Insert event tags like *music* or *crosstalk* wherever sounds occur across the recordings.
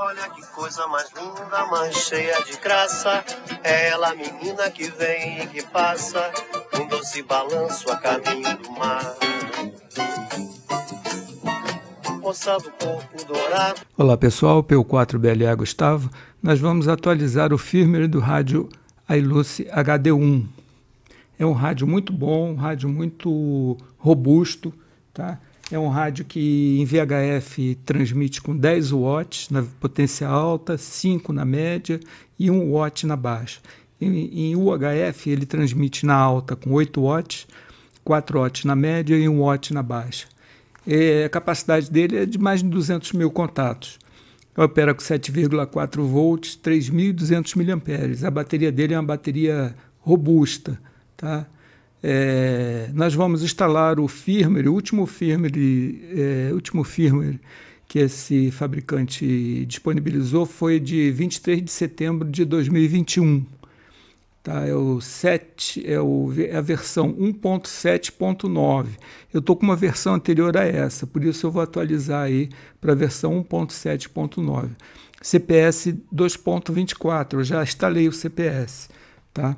Olha que coisa mais linda, mais cheia de graça. É ela, menina que vem e que passa, um doce balanço a caminho do mar. do corpo dourado. Olá pessoal, PU4BLA Gustavo. Nós vamos atualizar o firmware do rádio Ailuce HD1. É um rádio muito bom, um rádio muito robusto, tá? É um rádio que em VHF transmite com 10 watts na potência alta, 5 na média e 1 watt na baixa. Em, em UHF ele transmite na alta com 8 watts, 4 watts na média e 1 watt na baixa. É, a capacidade dele é de mais de 200 mil contatos. Opera com 7,4 volts, 3.200 mAh. A bateria dele é uma bateria robusta, tá? É, nós vamos instalar o firmware, o último firmware, é, último firmware que esse fabricante disponibilizou foi de 23 de setembro de 2021. Tá? É, o 7, é, o, é a versão 1.7.9. Eu estou com uma versão anterior a essa, por isso eu vou atualizar aí para a versão 1.7.9. CPS 2.24, eu já instalei o CPS. Tá?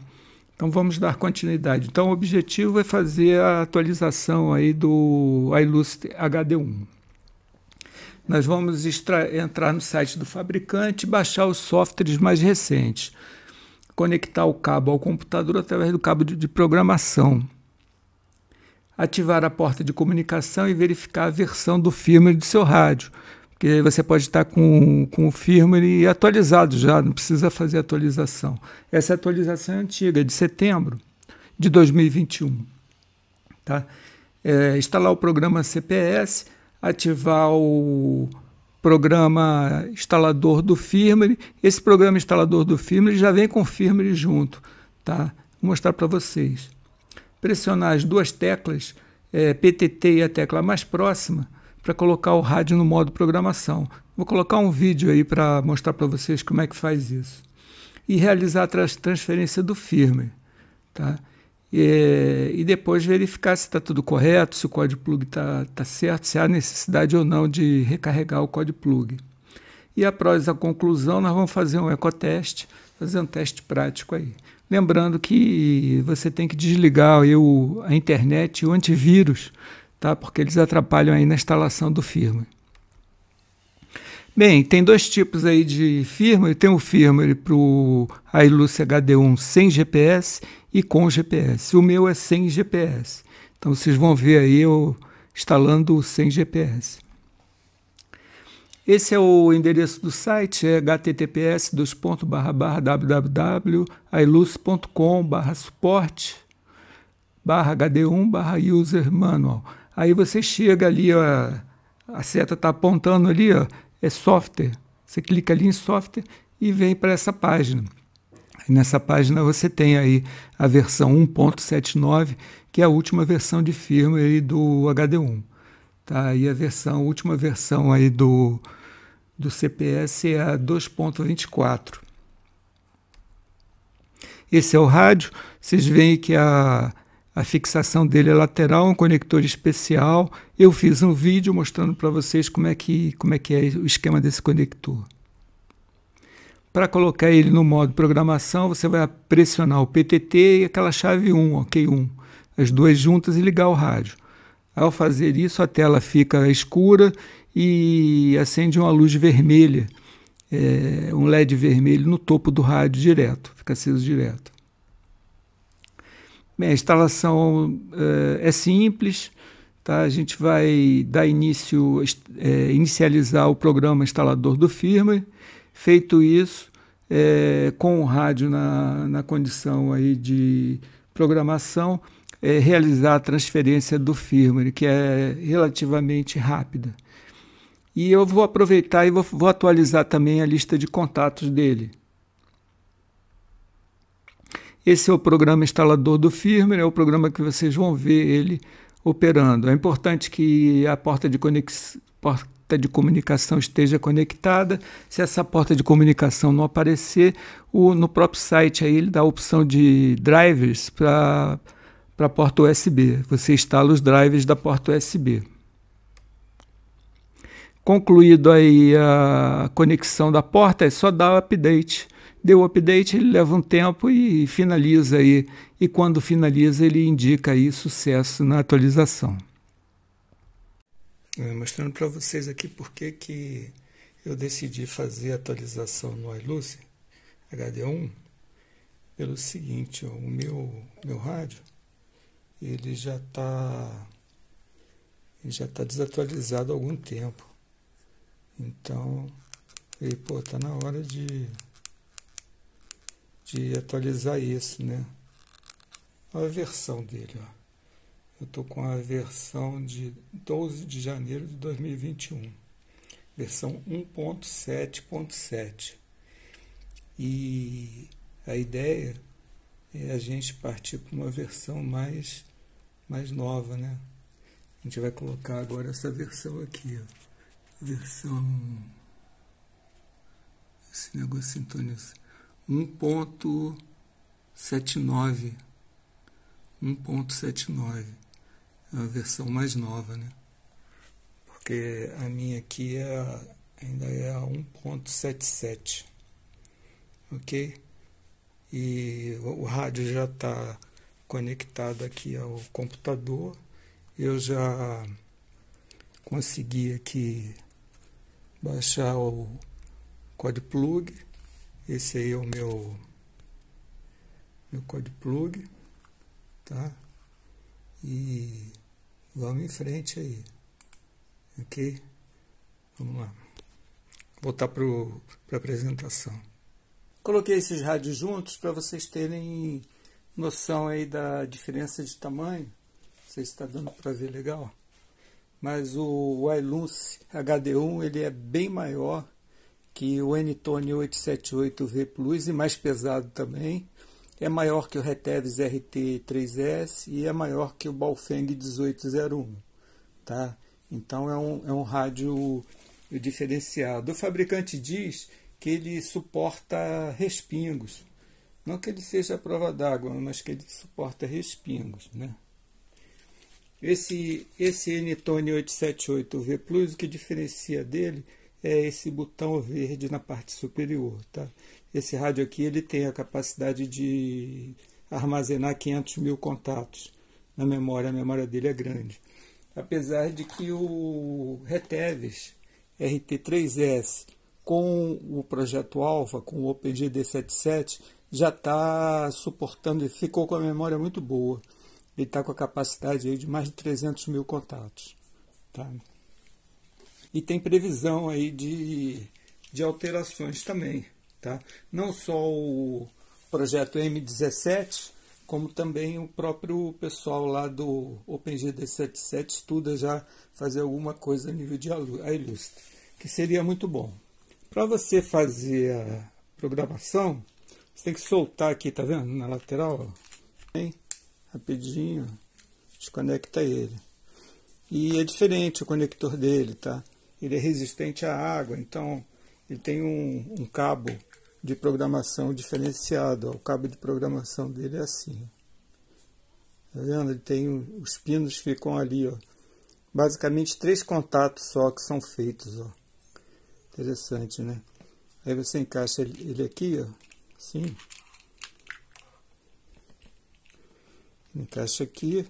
Então vamos dar continuidade. Então o objetivo é fazer a atualização aí do iLust HD1. Nós vamos entrar no site do fabricante e baixar os softwares mais recentes. Conectar o cabo ao computador através do cabo de, de programação. Ativar a porta de comunicação e verificar a versão do firmware do seu rádio porque você pode estar com, com o firmware atualizado já, não precisa fazer atualização. Essa atualização é antiga, é de setembro de 2021. Tá? É, instalar o programa CPS, ativar o programa instalador do firmware. Esse programa instalador do firmware já vem com o firmware junto. Tá? Vou mostrar para vocês. Pressionar as duas teclas, é, PTT e a tecla mais próxima, para colocar o rádio no modo programação. Vou colocar um vídeo aí para mostrar para vocês como é que faz isso. E realizar a transferência do firmware. Tá? E, é, e depois verificar se está tudo correto, se o código plug está tá certo, se há necessidade ou não de recarregar o código plug. E após a conclusão, nós vamos fazer um ecoteste, fazer um teste prático aí. Lembrando que você tem que desligar eu, a internet e o antivírus tá? porque eles atrapalham aí na instalação do firmware. Bem, tem dois tipos aí de firmware. Tem o firmware para o Hilux HD1 sem GPS e com GPS. O meu é sem GPS. Então vocês vão ver aí eu instalando sem GPS. Esse é o endereço do site, é https www.iluz.com/suporte/hd1/user manual. Aí você chega ali, ó, a seta está apontando ali, ó, é software. Você clica ali em software e vem para essa página. Nessa página você tem aí a versão 1.79, que é a última versão de firmware do HD1. Tá? E a versão, a última versão aí do, do CPS é a 2.24. Esse é o rádio. Vocês veem que a, a fixação dele é lateral, um conector especial. Eu fiz um vídeo mostrando para vocês como é, que, como é que é o esquema desse conector. Para colocar ele no modo programação, você vai pressionar o PTT e aquela chave 1, OK1, as duas juntas e ligar o rádio. Ao fazer isso, a tela fica escura e acende uma luz vermelha, é, um LED vermelho no topo do rádio direto, fica aceso direto. Bem, a instalação é, é simples, tá? a gente vai dar início, é, inicializar o programa instalador do firmware, feito isso, é, com o rádio na, na condição aí de programação, realizar a transferência do firmware, que é relativamente rápida. E eu vou aproveitar e vou, vou atualizar também a lista de contatos dele. Esse é o programa instalador do firmware, é o programa que vocês vão ver ele operando. É importante que a porta de, conexão, porta de comunicação esteja conectada. Se essa porta de comunicação não aparecer, o... no próprio site aí ele dá a opção de drivers para a porta USB. Você instala os drivers da porta USB. Concluído aí a conexão da porta, é só dar o update deu o update, ele leva um tempo e finaliza aí. E quando finaliza, ele indica aí sucesso na atualização. É, mostrando para vocês aqui por que, que eu decidi fazer a atualização no iLuce HD1 pelo seguinte, ó, o meu, meu rádio ele já está já está desatualizado há algum tempo. Então, ele, pô, tá na hora de de atualizar isso, né? Olha a versão dele, ó. Eu estou com a versão de 12 de janeiro de 2021, versão 1.7.7. E a ideia é a gente partir para uma versão mais, mais nova, né? A gente vai colocar agora essa versão aqui, ó. Versão. Esse negócio sintoniza. 1.79. 1.79. É a versão mais nova, né? Porque a minha aqui é, ainda é a 1.77. Ok? E o rádio já está conectado aqui ao computador. Eu já consegui aqui baixar o código plug esse aí é o meu, meu code plug, tá? E vamos em frente aí, ok? Vamos lá. Voltar para a apresentação. Coloquei esses rádios juntos para vocês terem noção aí da diferença de tamanho. Não sei se está dando para ver legal. Mas o Wailunce HD1 ele é bem maior que o N-Tone 878V Plus e mais pesado também, é maior que o Retevis RT3S e é maior que o Balfeng 1801, tá? Então é um, é um rádio diferenciado. O fabricante diz que ele suporta respingos, não que ele seja a prova d'água, mas que ele suporta respingos, né? Esse, esse N-Tone 878V Plus, o que diferencia dele é esse botão verde na parte superior. Tá? Esse rádio aqui ele tem a capacidade de armazenar 500 mil contatos na memória, a memória dele é grande. Apesar de que o Reteves RT3S com o projeto Alpha, com o OpenGD77, já está suportando e ficou com a memória muito boa. Ele está com a capacidade de mais de 300 mil contatos. Tá? e tem previsão aí de, de alterações também. Tá? Não só o projeto M17, como também o próprio pessoal lá do OpenGD 77 estuda já fazer alguma coisa a nível de a Ilustre, que seria muito bom. Para você fazer a programação, você tem que soltar aqui, tá vendo? Na lateral, bem, rapidinho, desconecta ele. E é diferente o conector dele, tá? ele é resistente à água, então ele tem um, um cabo de programação diferenciado. o cabo de programação dele é assim. Tá vendo? Ele tem os pinos ficam ali, ó. Basicamente três contatos só que são feitos, ó. Interessante, né? Aí você encaixa ele aqui, ó. Sim. Encaixa aqui.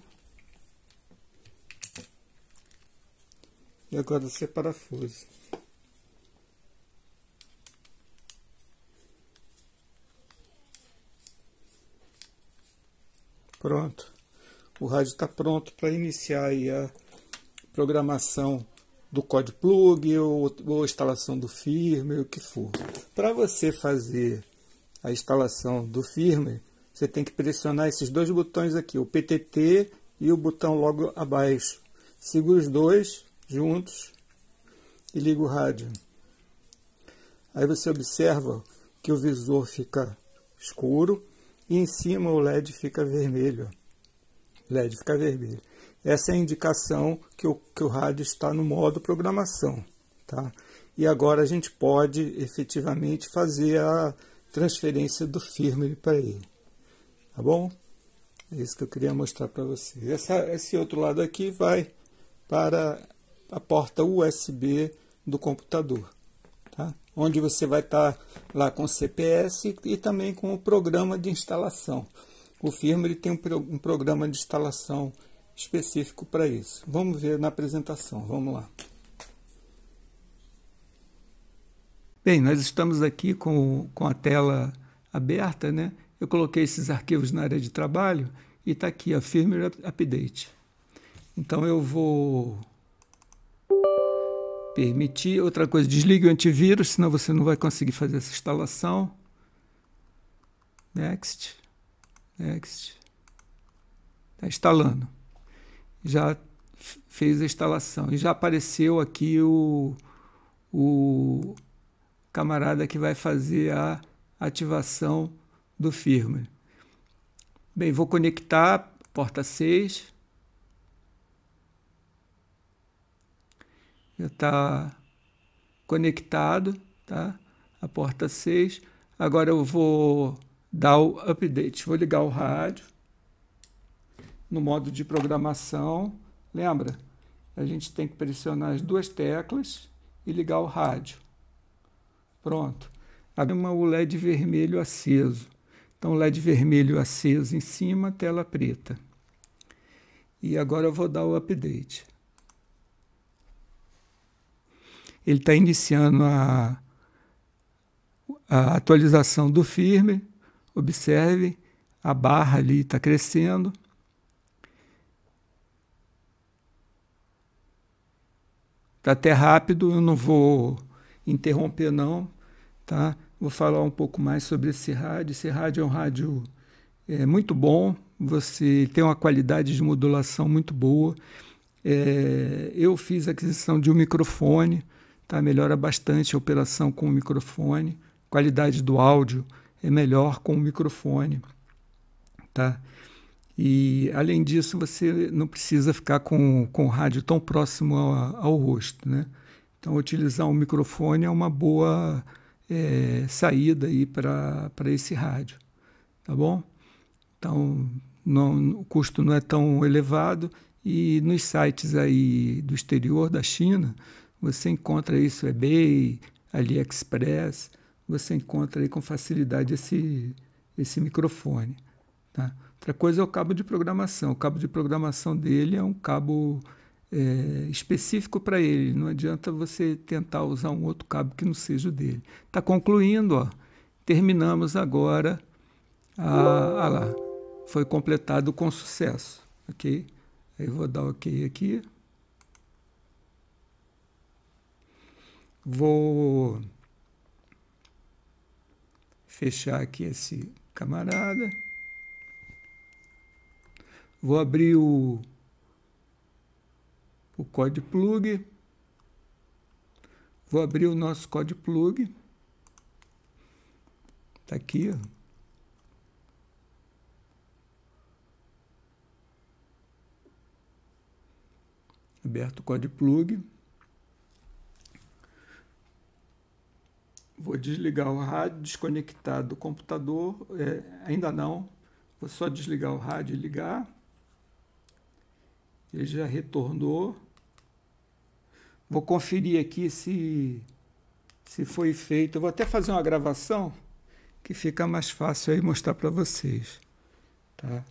E agora você parafusa. Pronto. O rádio está pronto para iniciar a programação do código plug ou, ou instalação do firmware, o que for. Para você fazer a instalação do firmware, você tem que pressionar esses dois botões aqui, o PTT e o botão logo abaixo. Segura os dois, juntos e liga o rádio. Aí você observa que o visor fica escuro e em cima o LED fica vermelho. LED fica vermelho. Essa é a indicação que o, que o rádio está no modo programação. Tá? E agora a gente pode efetivamente fazer a transferência do firmware para ele. Tá bom? É isso que eu queria mostrar para vocês. Essa, esse outro lado aqui vai para a porta USB do computador, tá? onde você vai estar tá lá com o CPS e também com o programa de instalação. O firmware tem um, pro, um programa de instalação específico para isso. Vamos ver na apresentação, vamos lá. Bem, nós estamos aqui com, com a tela aberta, né? Eu coloquei esses arquivos na área de trabalho e está aqui a firmware update. Então eu vou Permitir. Outra coisa, desligue o antivírus, senão você não vai conseguir fazer essa instalação. Next. Next. Está instalando. Já fez a instalação. E já apareceu aqui o, o camarada que vai fazer a ativação do firmware. Bem, vou conectar porta 6. está conectado, tá? A porta 6. Agora eu vou dar o update. Vou ligar o rádio no modo de programação. Lembra? A gente tem que pressionar as duas teclas e ligar o rádio. Pronto. Agora o LED vermelho aceso. Então, LED vermelho aceso em cima, tela preta. E agora eu vou dar o update. Ele está iniciando a, a atualização do firme. Observe, a barra ali está crescendo. Está até rápido, eu não vou interromper não, tá? Vou falar um pouco mais sobre esse rádio. Esse rádio é um rádio é, muito bom, você tem uma qualidade de modulação muito boa. É, eu fiz a aquisição de um microfone, tá? melhora bastante a operação com o microfone, qualidade do áudio é melhor com o microfone, tá? E além disso, você não precisa ficar com, com o rádio tão próximo ao, ao rosto, né? Então, utilizar um microfone é uma boa é, saída aí para esse rádio, tá bom? Então, não, o custo não é tão elevado e nos sites aí do exterior da China, você encontra isso eBay, AliExpress, você encontra aí com facilidade esse, esse microfone. Tá? Outra coisa é o cabo de programação. O cabo de programação dele é um cabo é, específico para ele. Não adianta você tentar usar um outro cabo que não seja o dele. Está concluindo, ó. Terminamos agora. Ah, lá. Foi completado com sucesso. Ok? Aí vou dar ok aqui. Vou fechar aqui esse camarada. Vou abrir o, o code plug. Vou abrir o nosso code plug. Está aqui, ó. Aberto o código plug. Vou desligar o rádio, desconectar do computador. É, ainda não. Vou só desligar o rádio e ligar. Ele já retornou. Vou conferir aqui se, se foi feito. vou até fazer uma gravação que fica mais fácil aí mostrar para vocês. Tá?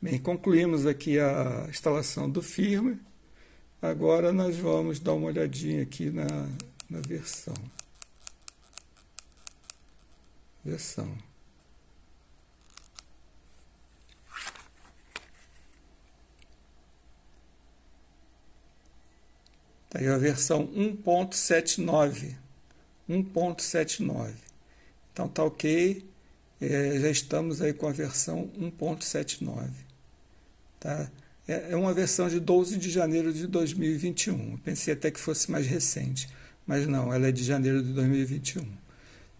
Bem, concluímos aqui a instalação do firmware. Agora nós vamos dar uma olhadinha aqui na, na versão versão. Está aí a versão 1.79. 1.79. Então tá ok. É, já estamos aí com a versão 1.79. Tá? É, é uma versão de 12 de janeiro de 2021. Eu pensei até que fosse mais recente, mas não, ela é de janeiro de 2021.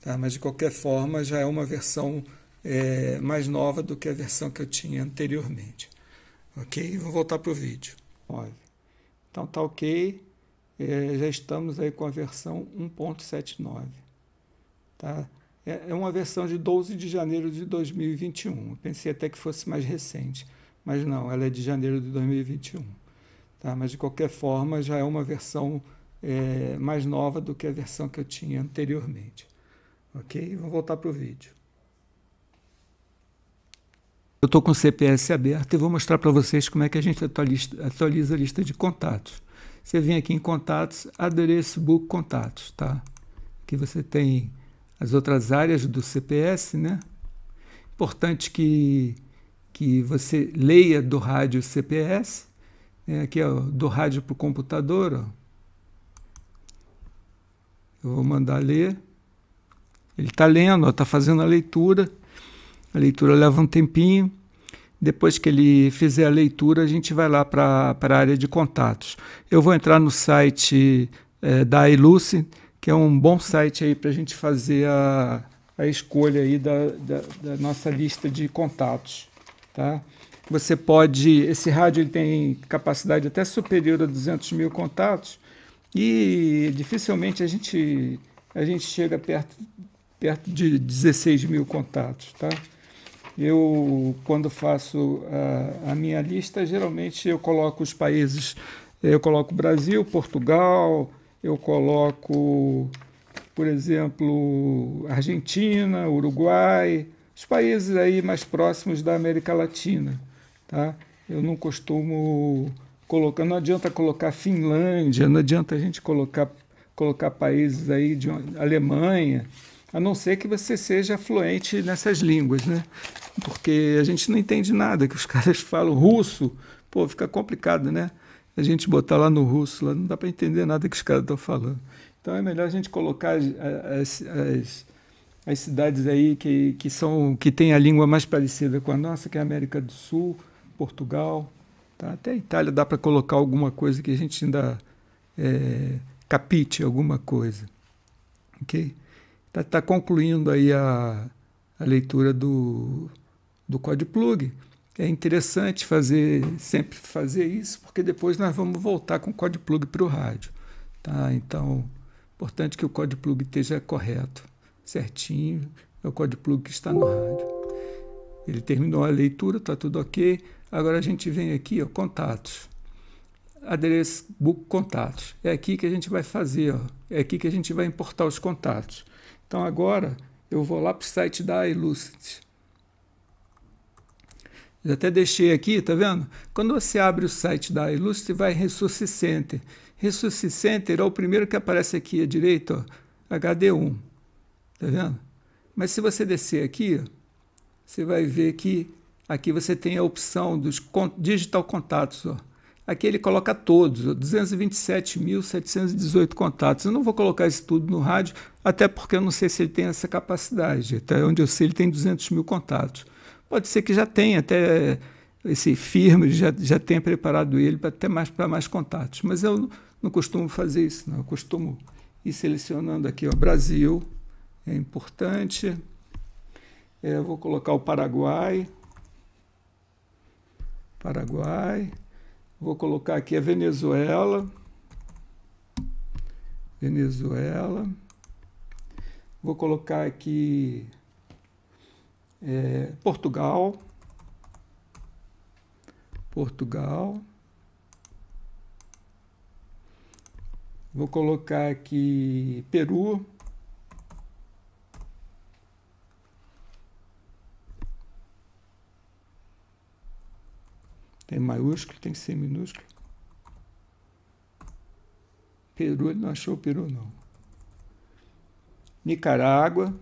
Tá? Mas de qualquer forma já é uma versão é, mais nova do que a versão que eu tinha anteriormente. Ok? Vou voltar para o vídeo. Olha. Então tá ok. É, já estamos aí com a versão 1.79. Tá? É, é, uma versão de 12 de janeiro de 2021. Eu pensei até que fosse mais recente, mas não, ela é de janeiro de 2021. Tá? Mas de qualquer forma já é uma versão é, mais nova do que a versão que eu tinha anteriormente. Ok? Vamos voltar para o vídeo. Eu estou com o CPS aberto e vou mostrar para vocês como é que a gente atualiza, atualiza, a lista de contatos. Você vem aqui em contatos, adereço book contatos, tá? Aqui você tem as outras áreas do CPS, né? Importante que, que você leia do rádio CPS, né? aqui ó, do rádio para o computador, ó. Eu vou mandar ler. Ele está lendo, está fazendo a leitura. A leitura leva um tempinho. Depois que ele fizer a leitura, a gente vai lá para a área de contatos. Eu vou entrar no site é, da Iluce, que é um bom site aí para a gente fazer a, a escolha aí da, da, da, nossa lista de contatos, tá? Você pode, esse rádio ele tem capacidade até superior a 200 mil contatos e dificilmente a gente a gente chega perto perto de 16 mil contatos, tá? Eu, quando faço a, a minha lista, geralmente eu coloco os países, eu coloco Brasil, Portugal, eu coloco, por exemplo, Argentina, Uruguai, os países aí mais próximos da América Latina, tá? Eu não costumo colocar, não adianta colocar Finlândia, não adianta a gente colocar colocar países aí de Alemanha, a não ser que você seja fluente nessas línguas, né? Porque a gente não entende nada que os *laughs* caras falam russo, pô, fica complicado, né? A gente botar lá no russo, lá não dá para entender nada que os caras estão falando. Então é melhor a gente colocar as, as, as, cidades aí que, que são que tem a língua mais parecida com a nossa, que é a América do Sul, Portugal, tá? até a Itália dá para colocar alguma coisa que a gente ainda é, capite alguma coisa, ok? Está tá concluindo aí a, a leitura do, do código plug. É interessante fazer sempre fazer isso, porque depois nós vamos voltar com o código plug para o rádio. Tá? Então, importante que o código plug esteja correto, certinho. É o código plug que está no rádio. Ele terminou a leitura, está tudo ok. Agora a gente vem aqui, ó, contatos. Adereço book contatos. É aqui que a gente vai fazer, ó. é aqui que a gente vai importar os contatos. Então agora eu vou lá para o site da iLucid. Já até deixei aqui, tá vendo? Quando você abre o site da iLucid, vai Resource Center. Resource Center é o primeiro que aparece aqui à direita, HD1. Tá vendo? Mas se você descer aqui, você vai ver que aqui você tem a opção dos digital contatos, ó. Aqui ele coloca todos, 227.718 contatos. Eu não vou colocar isso tudo no rádio, até porque eu não sei se ele tem essa capacidade. Até onde eu sei, ele tem 200 mil contatos. Pode ser que já tenha, até esse firme já, já tenha preparado ele para até mais para mais contatos. Mas eu não, costumo fazer isso, não. Eu costumo ir selecionando aqui, o Brasil, é importante. É, eu vou colocar o Paraguai. Paraguai. Vou colocar aqui a Venezuela. Venezuela. Vou colocar aqui é, Portugal. Portugal. Vou colocar aqui Peru. Tem maiúsculo, tem que ser minúsculo. Peru, ele não achou o Peru, não. Nicarágua.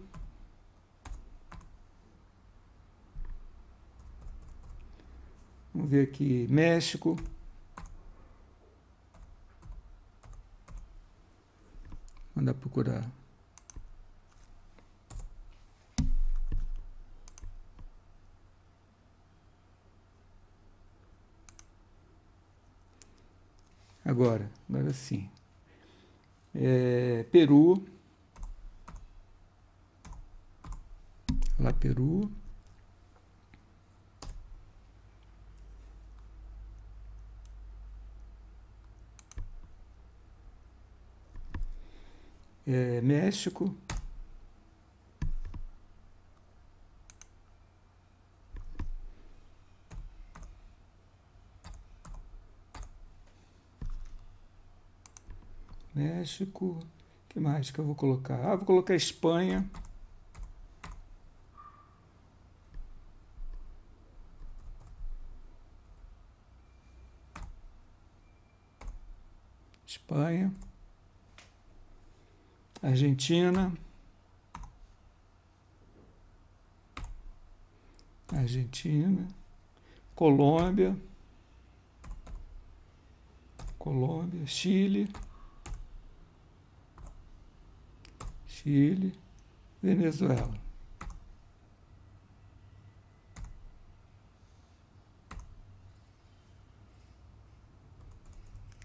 Vamos ver aqui, México. Mandar procurar Agora, agora sim. É, Peru. Lá Peru. É, México. México. que mais que eu vou colocar? Ah, vou colocar Espanha. Espanha. Argentina. Argentina. Colômbia. Colômbia, Chile. Chile, Venezuela.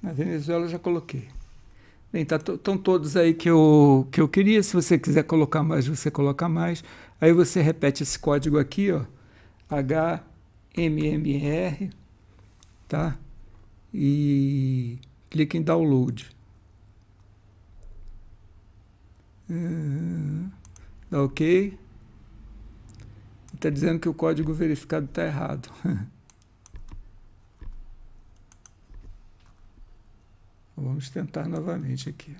Na Venezuela eu já coloquei. Bem, tá, estão todos aí que eu, que eu queria. Se você quiser colocar mais, você coloca mais. Aí você repete esse código aqui, ó. HMMR, tá? E clica em download. Dá uhum. tá ok. Está dizendo que o código verificado está errado. *laughs* Vamos tentar novamente aqui.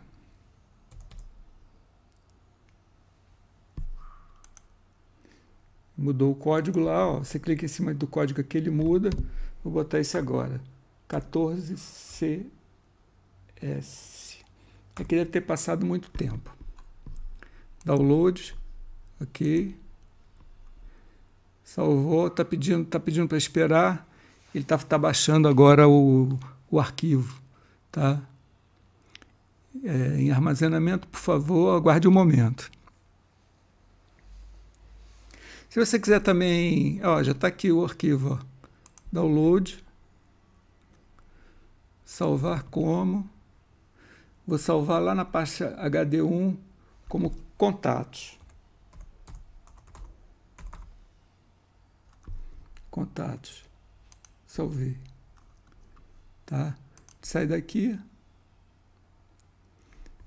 Mudou o código lá, ó. você clica em cima do código aqui, ele muda. Vou botar esse agora. 14CS. Aqui é deve ter passado muito tempo download, ok. Salvou, está pedindo, tá pedindo para esperar. Ele está tá baixando agora o, o arquivo, tá? É, em armazenamento, por favor, aguarde um momento. Se você quiser também, ó, já está aqui o arquivo, ó. download, salvar como, vou salvar lá na pasta HD1 como contatos. Contatos. Salvei. Tá? Sai daqui.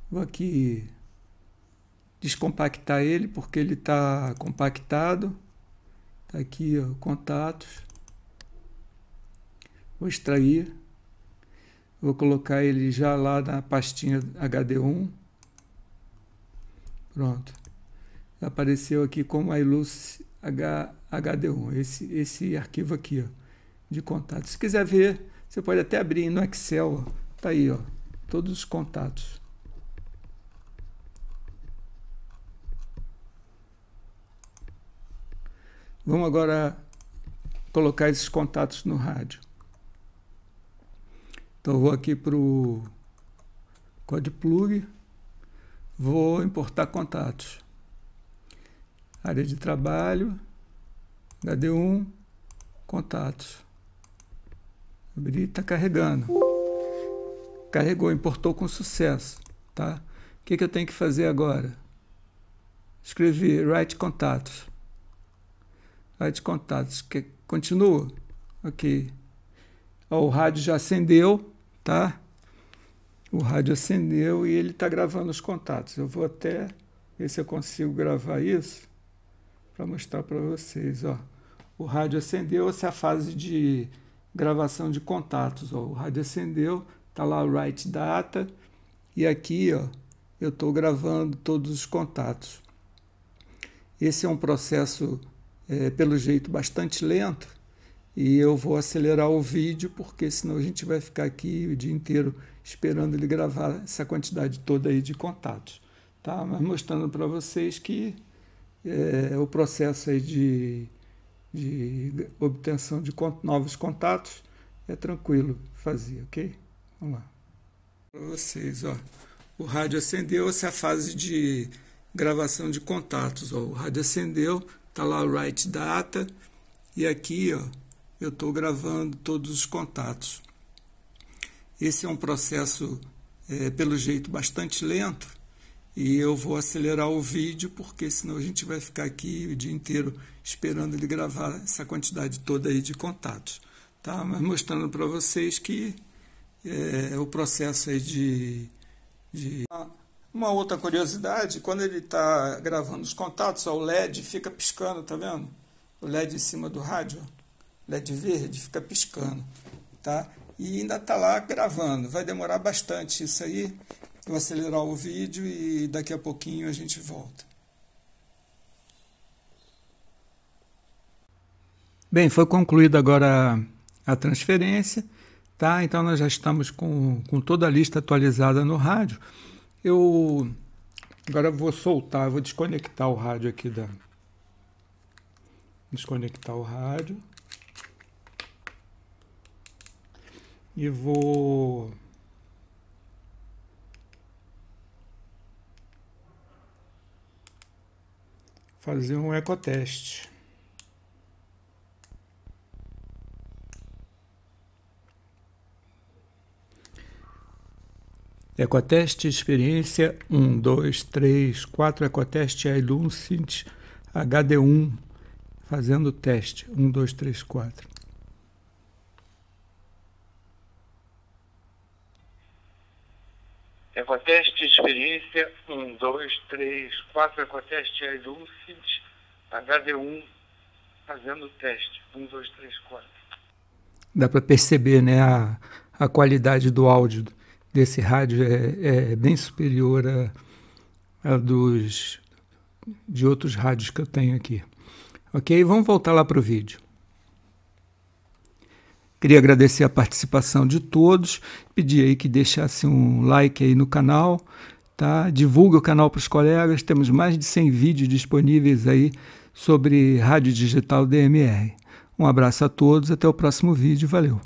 Vou aqui descompactar ele porque ele está compactado. Tá aqui, ó, contatos. Vou extrair. Vou colocar ele já lá na pastinha HD1. Pronto. Apareceu aqui como iLuz HD1, esse, esse arquivo aqui ó, de contatos. Se quiser ver, você pode até abrir no Excel, ó, tá aí, ó, todos os contatos. Vamos agora colocar esses contatos no rádio. Então vou aqui para o code plug Vou importar contatos. Área de trabalho, HD1, contatos. Abrir, está carregando. Carregou, importou com sucesso. Tá? O que, que eu tenho que fazer agora? Escrevi write contatos. Write contatos. continua. Ok. o rádio já acendeu, tá? o rádio acendeu e ele está gravando os contatos. Eu vou até ver se eu consigo gravar isso para mostrar para vocês. Ó. O rádio acendeu, essa é a fase de gravação de contatos. Ó. O rádio acendeu, está lá o write data e aqui ó, eu estou gravando todos os contatos. Esse é um processo, é, pelo jeito, bastante lento, e eu vou acelerar o vídeo, porque senão a gente vai ficar aqui o dia inteiro esperando ele gravar essa quantidade toda aí de contatos. Tá? Mas mostrando para vocês que é, o processo aí de, de obtenção de novos contatos é tranquilo fazer, ok? Vamos lá. Para vocês, ó, o rádio acendeu, essa é a fase de gravação de contatos. Ó, o rádio acendeu, tá lá o write data, e aqui ó, eu estou gravando todos os contatos. Esse é um processo, é, pelo jeito, bastante lento e eu vou acelerar o vídeo porque senão a gente vai ficar aqui o dia inteiro esperando ele gravar essa quantidade toda aí de contatos. Tá? Mas mostrando para vocês que é, o processo aí de, de... Ah, uma outra curiosidade, quando ele está gravando os contatos, ó, o LED fica piscando, tá vendo? O LED em cima do rádio. LED verde, fica piscando, tá? E ainda está lá gravando, vai demorar bastante isso aí. vou acelerar o vídeo e daqui a pouquinho a gente volta. Bem, foi concluída agora a transferência, tá? Então nós já estamos com, com toda a lista atualizada no rádio. Eu agora vou soltar, vou desconectar o rádio aqui da desconectar o rádio. e vou fazer um ecoteste. Ecoteste experiência 1, 2, 3, 4, ecoteste Ailun Sint HD1, fazendo teste 1, 2, 3, 4. Eu vou teste experiência 1, 2, 3, 4, eu vou teste as HD1, fazendo o teste. 1, 2, 3, 4. Dá para perceber né, a, a qualidade do áudio desse rádio é, é bem superior a, a, dos de outros rádios que eu tenho aqui. Ok? Vamos voltar lá para o vídeo. Queria agradecer a participação de todos, pedir aí que deixasse um like aí no canal, tá? Divulga o canal para os colegas, temos mais de 100 vídeos disponíveis aí sobre rádio digital DMR. Um abraço a todos, até o próximo vídeo, valeu.